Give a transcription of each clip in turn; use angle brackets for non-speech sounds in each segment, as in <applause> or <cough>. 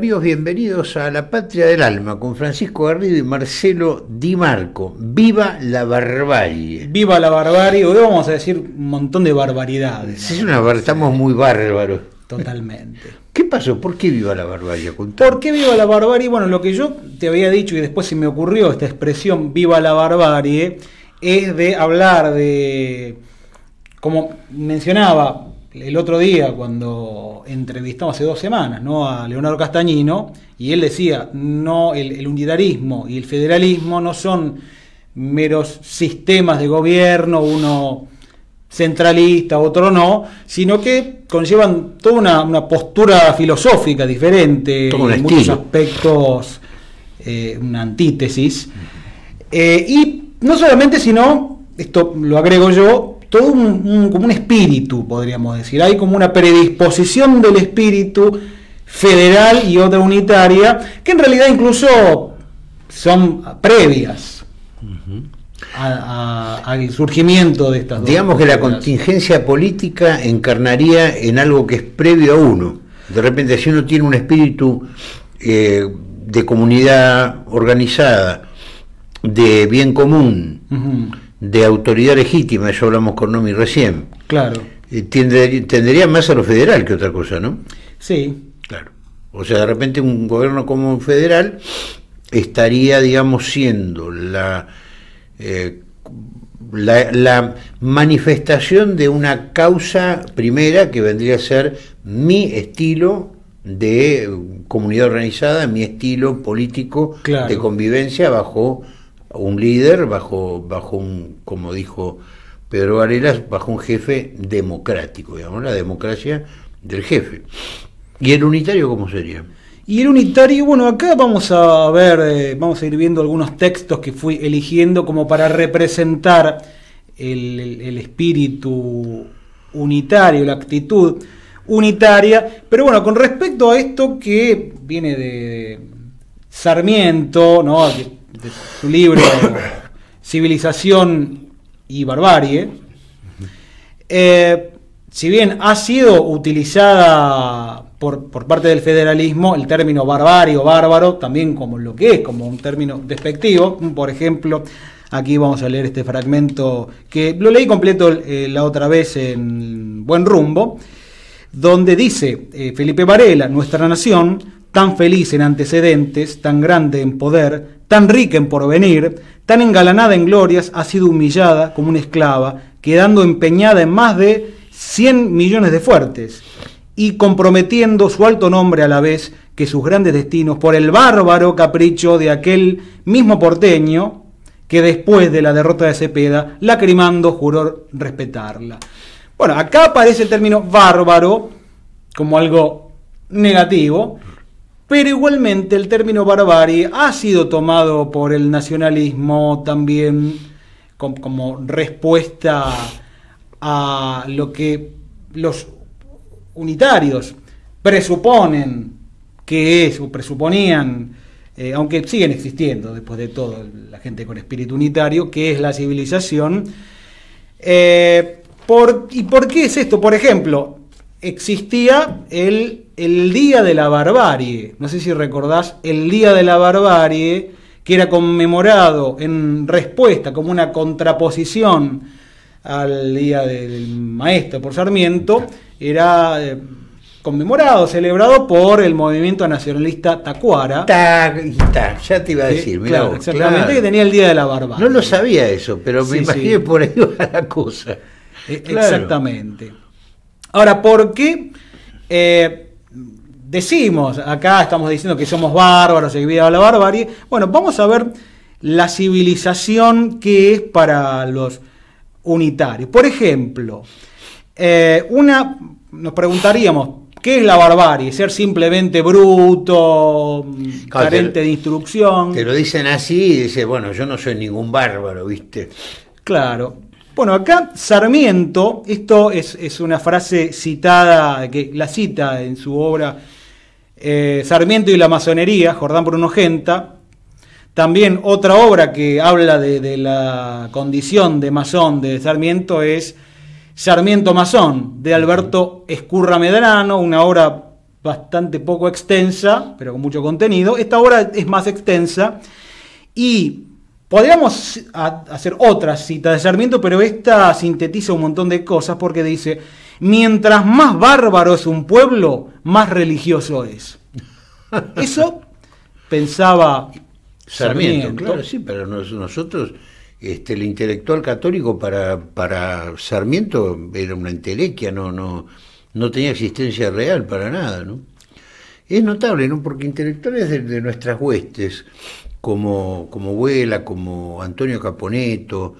amigos, bienvenidos a La Patria del Alma con Francisco Garrido y Marcelo Di Marco. ¡Viva la barbarie! ¡Viva la barbarie! Hoy vamos a decir un montón de barbaridades. estamos muy bárbaros. Totalmente. ¿Qué pasó? ¿Por qué viva la barbarie? ¿Por qué viva la barbarie? Bueno, lo que yo te había dicho y después se me ocurrió esta expresión, viva la barbarie, es de hablar de, como mencionaba, el otro día cuando entrevistamos hace dos semanas ¿no? a Leonardo Castañino, y él decía, no, el, el unitarismo y el federalismo no son meros sistemas de gobierno, uno centralista, otro no, sino que conllevan toda una, postura filosófica diferente, en muchos aspectos, eh, una antítesis. Eh, y no solamente, sino, esto lo agrego yo, todo un, como un espíritu, podríamos decir. Hay como una predisposición del espíritu federal y otra unitaria, que en realidad incluso son previas. al surgimiento de estas Digamos que la contingencia política encarnaría en algo que es previo a uno. De repente, si uno tiene un espíritu eh, de comunidad organizada, de bien común, de autoridad legítima, eso hablamos con Nomi recién. Claro. Eh, Tendría, más a lo federal que otra cosa, ¿no? Sí. Claro. O sea, de repente un gobierno como un federal estaría, digamos, siendo la, eh, la, manifestación de una causa primera que vendría a ser mi estilo de eh, comunidad organizada, mi estilo político de convivencia bajo un líder, bajo, bajo un, como dijo Pedro Varela, bajo un jefe democrático, digamos, la democracia del jefe. ¿Y el unitario cómo sería? Y el unitario, bueno, acá vamos a ver, eh, vamos a ir viendo algunos textos que fui eligiendo como para representar el, espíritu unitario, la actitud unitaria. Pero bueno, con respecto a esto que viene de Sarmiento, ¿no? de su libro Civilización y Barbarie, eh, si bien ha sido utilizada por, parte del federalismo el término barbario, bárbaro, también como lo que es, como un término despectivo, por ejemplo, aquí vamos a leer este fragmento que lo leí completo eh, la otra vez en Buen Rumbo, donde dice eh, Felipe Varela, nuestra nación, tan feliz en antecedentes, tan grande en poder, tan rica en porvenir, tan engalanada en glorias, ha sido humillada como una esclava, quedando empeñada en más de 100 millones de fuertes, y comprometiendo su alto nombre a la vez que sus grandes destinos por el bárbaro capricho de aquel mismo porteño que después de la derrota de Cepeda, lacrimando, juró respetarla. Bueno, acá aparece el término bárbaro como algo negativo, pero igualmente el término barbarie ha sido tomado por el nacionalismo también como respuesta a lo que los unitarios presuponen que es o presuponían, eh, aunque siguen existiendo después de todo la gente con espíritu unitario, que es la civilización. Eh, ¿Y por qué es esto? Por ejemplo, existía el el Día de la Barbarie. No sé si recordás el Día de la Barbarie, que era conmemorado en respuesta como una contraposición al Día del Maestro por Sarmiento, era eh, conmemorado, celebrado por el movimiento nacionalista Tacuara. ya te iba a decir, mira. exactamente, que tenía el Día de la barbarie, No lo sabía eso, pero me imaginé por ahí <laughs> la cosa. Eh, exactamente. Ahora, ¿por qué? Eh, decimos, acá estamos diciendo que somos bárbaros, y vida la barbarie. Bueno, vamos a ver la civilización que es para los unitarios. Por ejemplo, eh, una, nos preguntaríamos, ¿qué es la barbarie? ¿Ser simplemente bruto, carente de instrucción? Te lo dicen así y dices, bueno, yo no soy ningún bárbaro, ¿viste? Claro. Bueno, acá Sarmiento, esto es, es una frase citada, que la cita en su obra eh, Sarmiento y la masonería, Jordán Bruno Genta. También otra obra que habla de, de la condición de masón de Sarmiento es Sarmiento Masón, de Alberto Escurra Medrano, una obra bastante poco extensa, pero con mucho contenido. Esta obra es más extensa y podríamos hacer otra cita de Sarmiento, pero esta sintetiza un montón de cosas porque dice, Mientras más bárbaro es un pueblo, más religioso es. <laughs> Eso pensaba Sarmiento. Claro, sí, pero nosotros, este, el intelectual católico para, para Sarmiento era una entelequia, no, no, no tenía existencia real para nada, Es notable, ¿no? Porque intelectuales de, nuestras huestes, como, como Vuela, como Antonio Caponeto,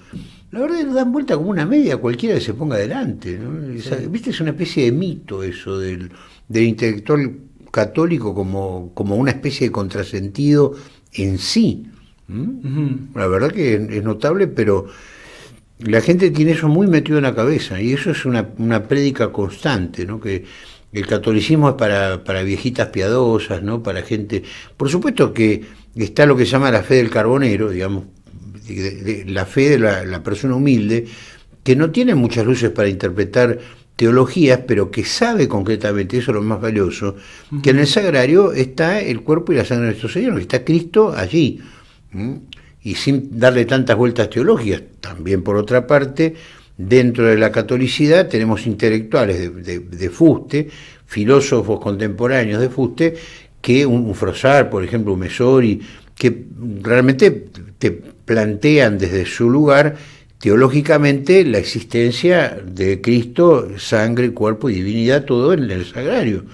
la verdad es dan vuelta como una media cualquiera que se ponga adelante. ¿no? Viste, es una especie de mito eso del, del intelectual católico como, como una especie de contrasentido en sí. La verdad que es notable, pero la gente tiene eso muy metido en la cabeza y eso es una, una prédica constante, ¿no? que el catolicismo es para, para viejitas piadosas, ¿no? para gente... Por supuesto que está lo que se llama la fe del carbonero, digamos, la fe de la, persona humilde, que no tiene muchas luces para interpretar teologías, pero que sabe concretamente, eso es lo más valioso, que en el sagrario está el cuerpo y la sangre de nuestro Señor, que está Cristo allí. Y sin darle tantas vueltas teológicas. También, por otra parte, dentro de la catolicidad tenemos intelectuales de, fuste, filósofos contemporáneos de fuste, que un, Frosar, por ejemplo, un Mesori, que realmente te, plantean desde su lugar teológicamente la existencia de Cristo, sangre, cuerpo y divinidad, todo en el sagrario.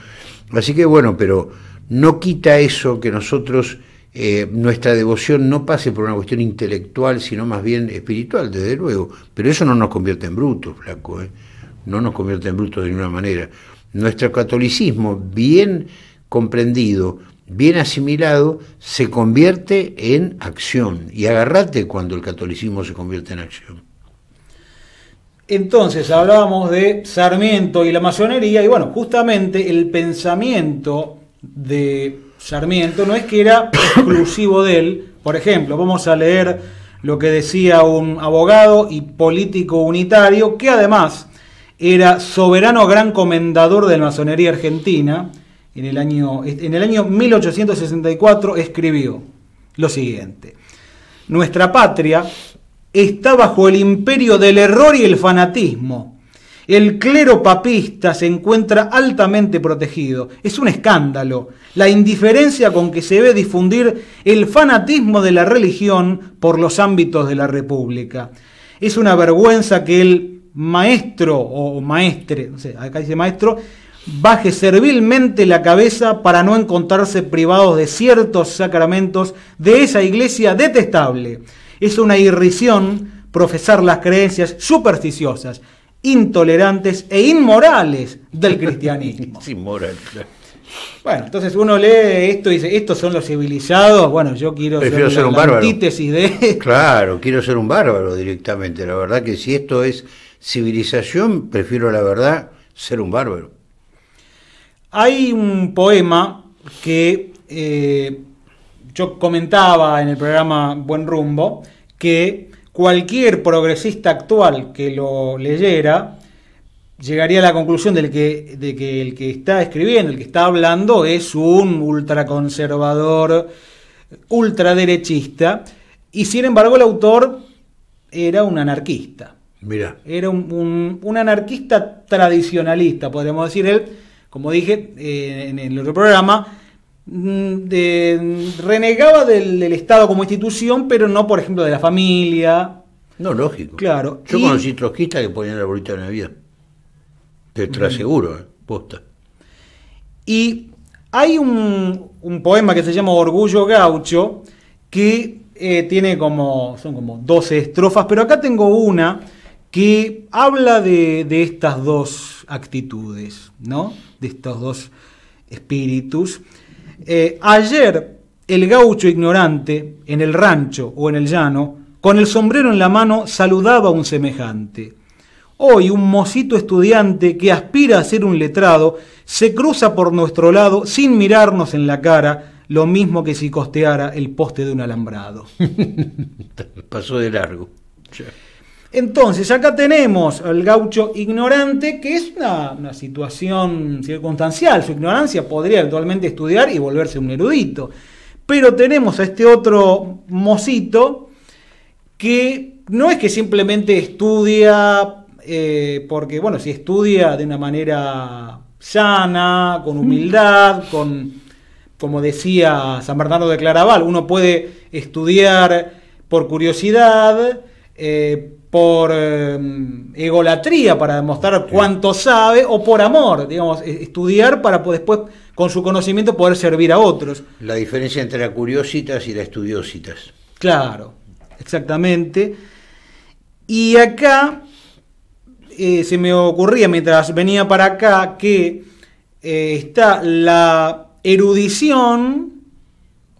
Así que bueno, pero no quita eso que nosotros, eh, nuestra devoción no pase por una cuestión intelectual, sino más bien espiritual, desde luego. Pero eso no nos convierte en brutos, flaco, ¿eh? no nos convierte en brutos de ninguna manera. Nuestro catolicismo, bien comprendido, bien asimilado, se convierte en acción. Y agarrate cuando el catolicismo se convierte en acción. Entonces hablábamos de Sarmiento y la masonería, y bueno, justamente el pensamiento de Sarmiento no es que era exclusivo de él. Por ejemplo, vamos a leer lo que decía un abogado y político unitario, que además era soberano gran comendador de la masonería argentina, en el año, en el año 1864 escribió lo siguiente. Nuestra patria está bajo el imperio del error y el fanatismo. El clero papista se encuentra altamente protegido. Es un escándalo la indiferencia con que se ve difundir el fanatismo de la religión por los ámbitos de la República. Es una vergüenza que el maestro o maestre, acá dice maestro, baje servilmente la cabeza para no encontrarse privados de ciertos sacramentos de esa iglesia detestable. Es una irrisión profesar las creencias supersticiosas, intolerantes e inmorales del <laughs> cristianismo. inmoral, Bueno, entonces uno lee esto y dice, estos son los civilizados, bueno, yo quiero ser, un bárbaro. de... Claro, quiero ser un bárbaro directamente, la verdad que si esto es civilización, prefiero la verdad ser un bárbaro. Hay un poema que eh, yo comentaba en el programa Buen Rumbo, que cualquier progresista actual que lo leyera llegaría a la conclusión de que, el que está escribiendo, el que está hablando, es un ultraconservador, ultraderechista, y sin embargo el autor era un anarquista. Mira. Era un, un anarquista tradicionalista, podríamos decir él como dije eh, en el otro programa, mm, renegaba del, Estado como institución, pero no, por ejemplo, de la familia. No, lógico. Claro. Yo conocí trotskistas que ponían la bolita de vida Te traseguro, mm. Eh, posta. Y hay un, poema que se llama Orgullo Gaucho, que eh, tiene como, son como 12 estrofas, pero acá tengo una que habla de estas dos actitudes, ¿no? De estos dos espíritus. Eh, ayer el gaucho ignorante, en el rancho o en el llano, con el sombrero en la mano, saludaba a un semejante. Hoy un mocito estudiante que aspira a ser un letrado se cruza por nuestro lado sin mirarnos en la cara, lo mismo que si costeara el poste de un alambrado. <laughs> Pasó de largo. Entonces, acá tenemos al gaucho ignorante, que es una, situación circunstancial. Su ignorancia podría eventualmente estudiar y volverse un erudito. Pero tenemos a este otro mocito que no es que simplemente estudia, eh, porque, bueno, si estudia de una manera sana, con mm. humildad, con, como decía San Bernardo de Claraval, uno puede estudiar por curiosidad. Eh, por eh, egolatría, para demostrar cuánto sabe, o por amor, digamos, e-, estudiar para después, con su conocimiento, poder servir a otros. La diferencia entre la curiositas y la estudiositas. Claro, exactamente. Y acá eh, se me ocurría mientras venía para acá que eh, está la erudición,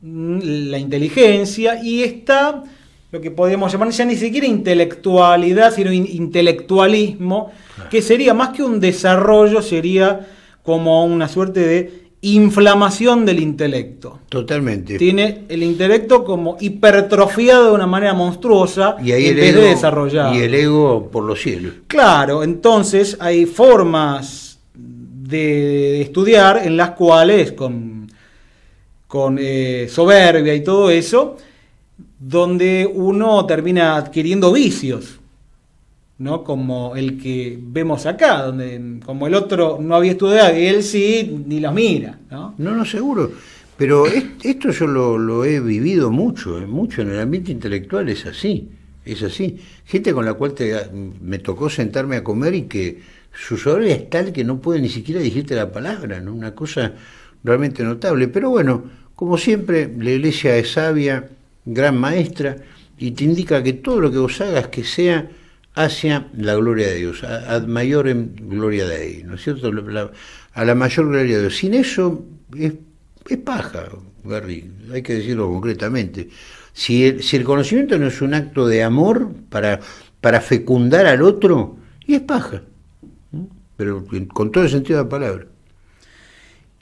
mm, la inteligencia y está lo que podríamos llamar ya ni siquiera intelectualidad, sino intelectualismo, que sería más que un desarrollo, sería como una suerte de inflamación del intelecto. Totalmente. Tiene el intelecto como hipertrofiado de una manera monstruosa y ahí en el ego, de desarrollar. Y el ego por los cielos. Claro, entonces hay formas de estudiar en las cuales con, con eh, soberbia y todo eso, donde uno termina adquiriendo vicios, ¿no? Como el que vemos acá, donde como el otro no había estudiado y él sí, ni los mira, ¿no? No, seguro. Pero esto yo lo, he vivido mucho, eh, mucho en el ambiente intelectual, es así, es así. Gente con la cual me tocó sentarme a comer y que su sabor es tal que no puede ni siquiera decirte la palabra, ¿no? Una cosa realmente notable. Pero bueno, como siempre, la iglesia es sabia, gran maestra, y te indica que todo lo que vos hagas que sea hacia la gloria de Dios, ad mayor em, gloria de Dios, ¿no es cierto? a la mayor gloria de Dios. Sin eso es, paja, Gary. hay que decirlo concretamente. Si el, conocimiento no es un acto de amor para, para fecundar al otro, y es paja, pero con todo el sentido de la palabra.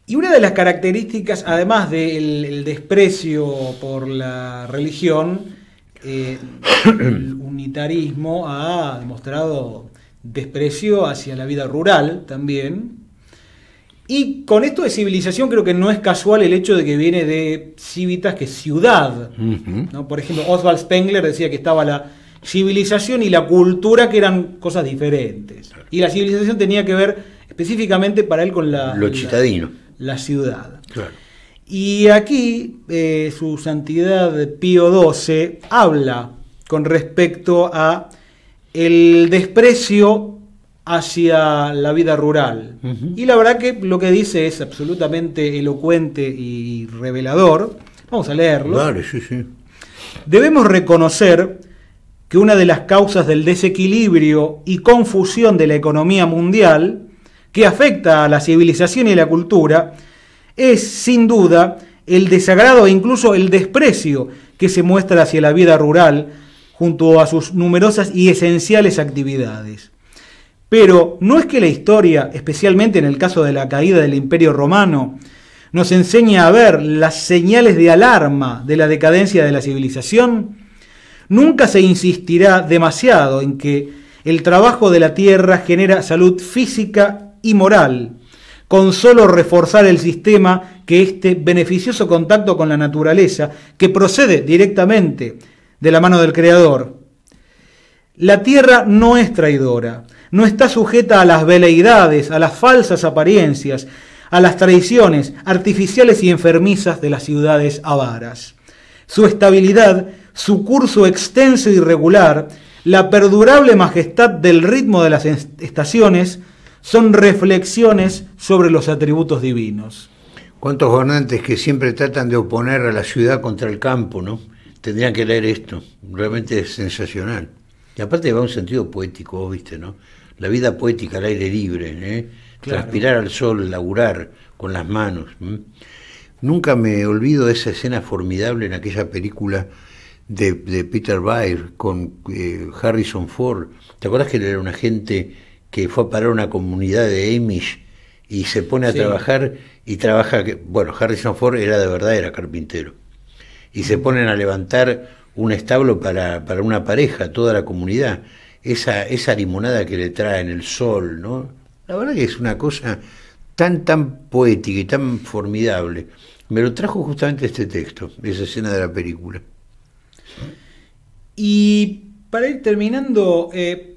Y una de las características, además del desprecio por la religión, eh, el unitarismo ha demostrado desprecio hacia la vida rural también. Y con esto de civilización creo que no es casual el hecho de que viene de civitas que ciudad. Por ejemplo, Oswald Spengler decía que estaba la civilización y la cultura que eran cosas diferentes. Y la civilización tenía que ver específicamente para él con la... Lo citadino la ciudad. Y aquí eh, su santidad Pío XII habla con respecto a el desprecio hacia la vida rural. Y la verdad que lo que dice es absolutamente elocuente y revelador. Vamos a leerlo. Debemos reconocer que una de las causas del desequilibrio y confusión de la economía mundial que afecta a la civilización y la cultura es sin duda el desagrado e incluso el desprecio que se muestra hacia la vida rural junto a sus numerosas y esenciales actividades. Pero no es que la historia, especialmente en el caso de la caída del Imperio Romano, nos enseña a ver las señales de alarma de la decadencia de la civilización. Nunca se insistirá demasiado en que el trabajo de la tierra genera salud física y moral, con solo reforzar el sistema que este beneficioso contacto con la naturaleza, que procede directamente de la mano del Creador. La tierra no es traidora, no está sujeta a las veleidades, a las falsas apariencias, a las traiciones artificiales y enfermizas de las ciudades avaras. Su estabilidad, su curso extenso y regular, la perdurable majestad del ritmo de las estaciones, son reflexiones sobre los atributos divinos. Cuántos gobernantes que siempre tratan de oponer a la ciudad contra el campo, ¿no? Tendrían que leer esto, realmente es sensacional. Y aparte va un sentido poético, ¿viste, no? La vida poética al aire libre, ¿eh? transpirar al sol, laburar con las manos. Nunca me olvido de esa escena formidable en aquella película de, Peter Bayer con eh, Harrison Ford. ¿Te acuerdas que él era un agente que fue a parar una comunidad de Amish y se pone a trabajar y trabaja, bueno, Harrison Ford era de verdad, era carpintero, y se ponen a levantar un establo para, una pareja, toda la comunidad, esa, esa limonada que le traen el sol, ¿no? La verdad que es una cosa tan, tan poética y tan formidable. Me lo trajo justamente este texto, esa escena de la película. Y para ir terminando, eh,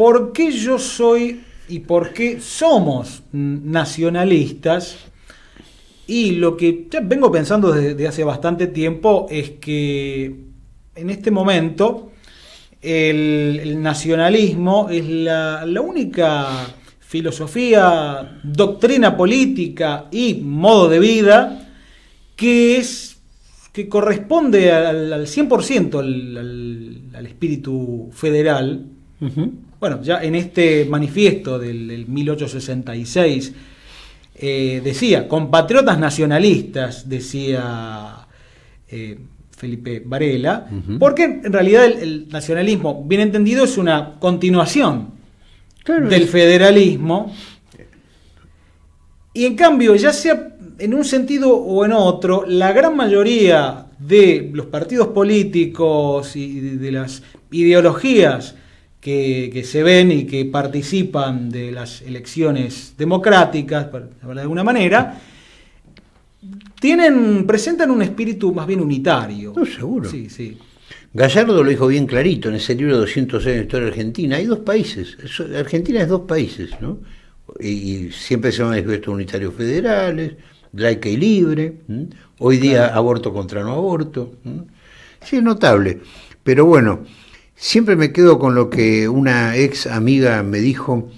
¿Por qué yo soy y por qué somos nacionalistas? Y lo que vengo pensando desde hace bastante tiempo es que en este momento el, nacionalismo es la, única filosofía, doctrina política y modo de vida que es que corresponde al, 100% al espíritu federal, bueno, ya en este manifiesto del, 1866 eh, decía, compatriotas nacionalistas, decía eh, Felipe Varela, porque en realidad el, nacionalismo, bien entendido, es una continuación del federalismo. Y en cambio, ya sea en un sentido o en otro, la gran mayoría de los partidos políticos y de las ideologías que, se ven y que participan de las elecciones democráticas, de alguna manera, tienen, presentan un espíritu más bien unitario. seguro. Gallardo lo dijo bien clarito en ese libro 200 años de historia argentina. Hay dos países. Argentina es dos países, ¿no? Y, siempre se han visto unitarios federales, laica y libre. Hoy día aborto contra no aborto. Sí, es notable. Pero bueno, Siempre me quedo con lo que una ex amiga me dijo,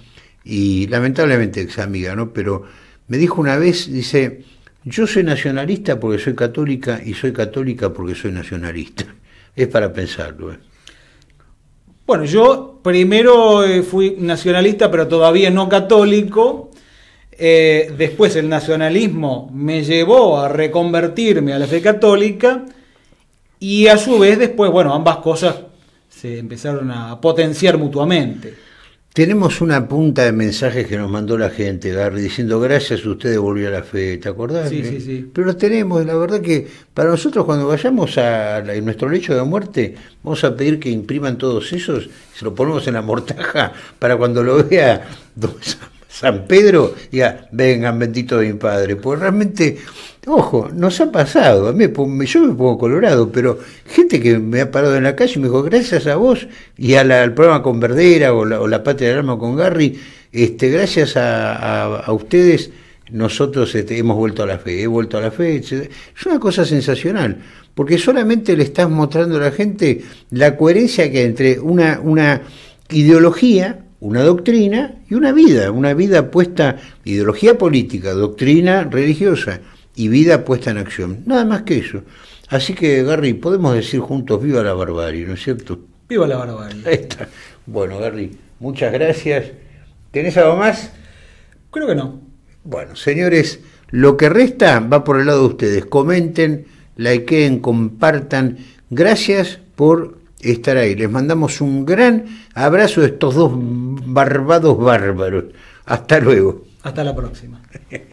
y lamentablemente ex amiga, ¿no? Pero me dijo una vez, dice, yo soy nacionalista porque soy católica y soy católica porque soy nacionalista. <laughs> Es para pensarlo. ¿eh? Bueno, yo primero eh, fui nacionalista, pero todavía no católico. Eh, después el nacionalismo me llevó a reconvertirme a la fe católica y a su vez después, bueno, ambas cosas empezaron a potenciar mutuamente. Tenemos una punta de mensajes que nos mandó la gente, Gary, diciendo gracias, usted a la fe, ¿te acordás? Sí, sí, sí. Pero los tenemos, la verdad que para nosotros cuando vayamos a, nuestro lecho de muerte, vamos a pedir que impriman todos esos, se lo ponemos en la mortaja para cuando lo vea <laughs> San Pedro, diga, vengan, bendito de mi padre. Pues realmente, ojo, nos ha pasado. A mí, yo me pongo colorado, pero gente que me ha parado en la calle y me dijo, gracias a vos y al programa con Verdera o la, Patria del Alma con Garry, este, gracias a, ustedes nosotros este, hemos vuelto a la fe, he vuelto a la fe, Es una cosa sensacional, porque solamente le estás mostrando a la gente la coherencia que hay entre una, una ideología una doctrina y una vida, una vida puesta, ideología política, doctrina religiosa y vida puesta en acción. Nada más que eso. Así que, Garry, podemos decir juntos, viva la barbarie, ¿no es cierto? Viva la barbarie. Ahí está. Bueno, Garry, muchas gracias. ¿Tenés algo más? Creo que no. Bueno, señores, lo que resta va por el lado de ustedes. Comenten, likeen, compartan. Gracias por estar ahí. Les mandamos un gran abrazo a estos dos barbados bárbaros. Hasta luego. Hasta la próxima. <laughs>